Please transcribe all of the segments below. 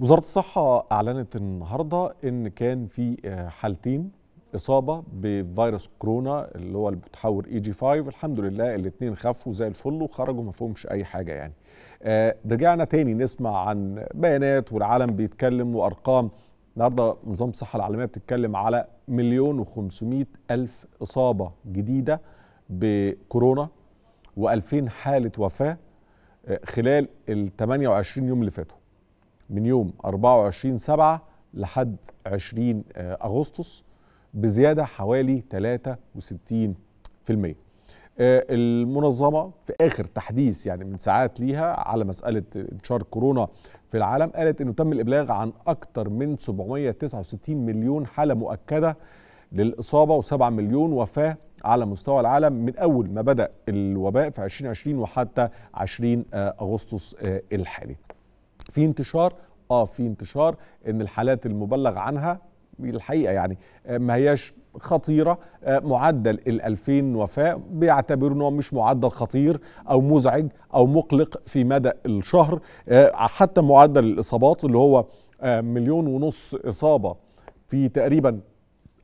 وزارة الصحة أعلنت النهاردة إن كان في آه، حالتين إصابة بفيروس كورونا اللي هو المتحور إي e جي 5 الحمد لله الاتنين خفوا زي الفل وخرجوا ما فيهمش أي حاجة يعني آه، رجعنا تاني نسمع عن بيانات والعالم بيتكلم وأرقام النهاردة نظام الصحة العالمية بتتكلم على مليون و ألف إصابة جديدة بكورونا و2000 حالة وفاة آه، خلال ال 28 يوم اللي فاتوا من يوم 24 7 لحد 20 آه، أغسطس بزيادة حوالي 63% آه، المنظمة في آخر تحديث يعني من ساعات ليها على مسألة انتشار كورونا في العالم قالت أنه تم الإبلاغ عن أكثر من 769 مليون حالة مؤكدة للإصابة و7 مليون وفاة على مستوى العالم من أول ما بدأ الوباء في 2020 وحتى 20 آه، أغسطس الحالي في انتشار اه في انتشار ان الحالات المبلغ عنها الحقيقه يعني آه، ما هياش خطيره آه، معدل ال 2000 وفاه بيعتبروا انه مش معدل خطير او مزعج او مقلق في مدى الشهر آه، حتى معدل الاصابات اللي هو مليون ونص اصابه في تقريبا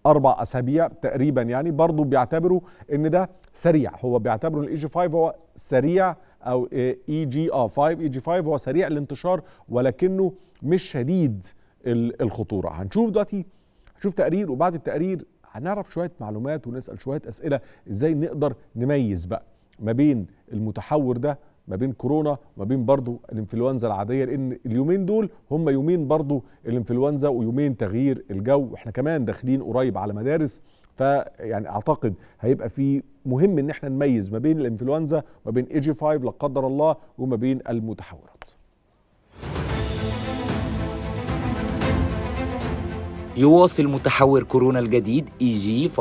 اربع اسابيع تقريبا يعني برضه بيعتبروا ان ده سريع هو بيعتبروا الاي جي 5 هو سريع او اي e جي اه 5 اي جي 5 هو سريع الانتشار ولكنه مش شديد الخطوره هنشوف دلوقتي هنشوف تقرير وبعد التقرير هنعرف شويه معلومات ونسال شويه اسئله ازاي نقدر نميز بقى ما بين المتحور ده ما بين كورونا وما بين برضو الانفلونزا العاديه لان اليومين دول هم يومين برضو الانفلونزا ويومين تغيير الجو واحنا كمان داخلين قريب على مدارس فيعني اعتقد هيبقى في مهم ان احنا نميز ما بين الانفلونزا وما بين اي جي 5 لا قدر الله وما بين المتحورات يواصل متحور كورونا الجديد اي جي 5.2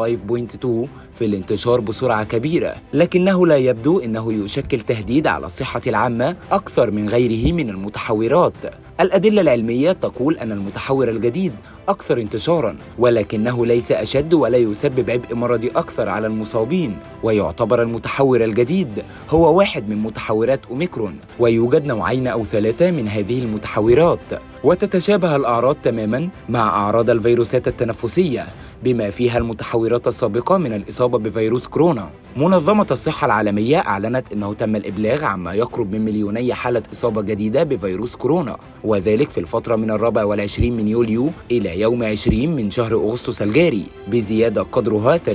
في الانتشار بسرعه كبيره لكنه لا يبدو انه يشكل تهديد على الصحه العامه اكثر من غيره من المتحورات الأدلة العلمية تقول أن المتحور الجديد أكثر انتشارا ولكنه ليس أشد ولا يسبب عبء مرضي أكثر على المصابين ويعتبر المتحور الجديد هو واحد من متحورات أوميكرون ويوجد نوعين أو ثلاثة من هذه المتحورات وتتشابه الأعراض تماما مع أعراض الفيروسات التنفسية بما فيها المتحورات السابقة من الإصابة بفيروس كورونا منظمة الصحة العالمية أعلنت أنه تم الإبلاغ عما يقرب من مليوني حالة إصابة جديدة بفيروس كورونا وذلك في الفترة من الرابع والعشرين من يوليو إلى يوم 20 من شهر أغسطس الجاري بزيادة قدرها 63%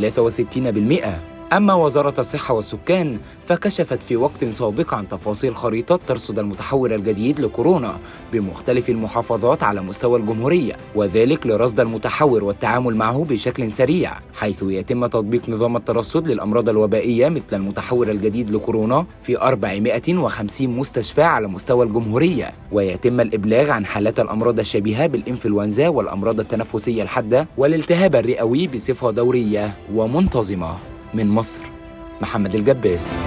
أما وزارة الصحة والسكان فكشفت في وقت سابق عن تفاصيل خريطة ترصد المتحور الجديد لكورونا بمختلف المحافظات على مستوى الجمهورية وذلك لرصد المتحور والتعامل معه بشكل سريع حيث يتم تطبيق نظام الترصد للأمراض الوبائية مثل المتحور الجديد لكورونا في 450 مستشفى على مستوى الجمهورية ويتم الإبلاغ عن حالات الأمراض الشبيهة بالإنفلونزا والأمراض التنفسية الحادة والالتهاب الرئوي بصفة دورية ومنتظمة من مصر محمد الجباس